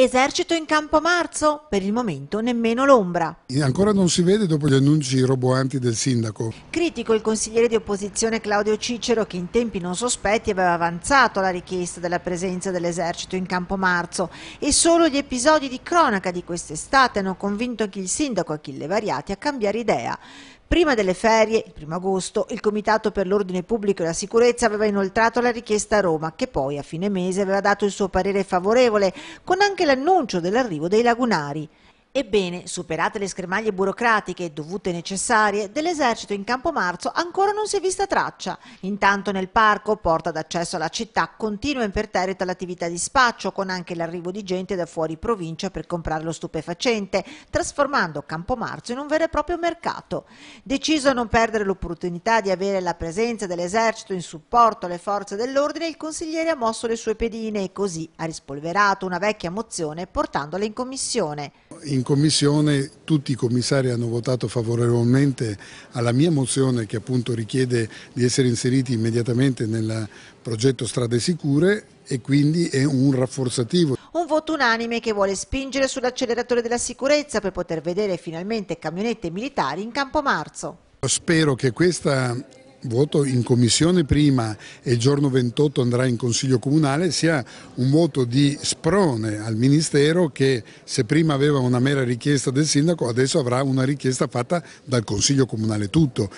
Esercito in campo marzo? Per il momento nemmeno l'ombra. Ancora non si vede dopo gli annunci roboanti del sindaco. Critico il consigliere di opposizione Claudio Cicero che in tempi non sospetti aveva avanzato la richiesta della presenza dell'esercito in campo marzo e solo gli episodi di cronaca di quest'estate hanno convinto anche il sindaco Achille Variati a cambiare idea. Prima delle ferie, il 1 agosto, il Comitato per l'Ordine Pubblico e la Sicurezza aveva inoltrato la richiesta a Roma, che poi a fine mese aveva dato il suo parere favorevole, con anche l'annuncio dell'arrivo dei lagunari. Ebbene, superate le schermaglie burocratiche dovute e necessarie, dell'esercito in campo marzo ancora non si è vista traccia. Intanto nel parco, porta d'accesso alla città, continua imperterrita l'attività di spaccio, con anche l'arrivo di gente da fuori provincia per comprare lo stupefacente, trasformando Campomarzo in un vero e proprio mercato. Deciso a non perdere l'opportunità di avere la presenza dell'esercito in supporto alle forze dell'ordine, il consigliere ha mosso le sue pedine e così ha rispolverato una vecchia mozione portandola in commissione in Commissione tutti i commissari hanno votato favorevolmente alla mia mozione che appunto richiede di essere inseriti immediatamente nel progetto Strade Sicure e quindi è un rafforzativo. Un voto unanime che vuole spingere sull'acceleratore della sicurezza per poter vedere finalmente camionette militari in campo marzo. Spero che questa voto in commissione prima e il giorno 28 andrà in consiglio comunale sia un voto di sprone al Ministero che se prima aveva una mera richiesta del sindaco adesso avrà una richiesta fatta dal consiglio comunale tutto.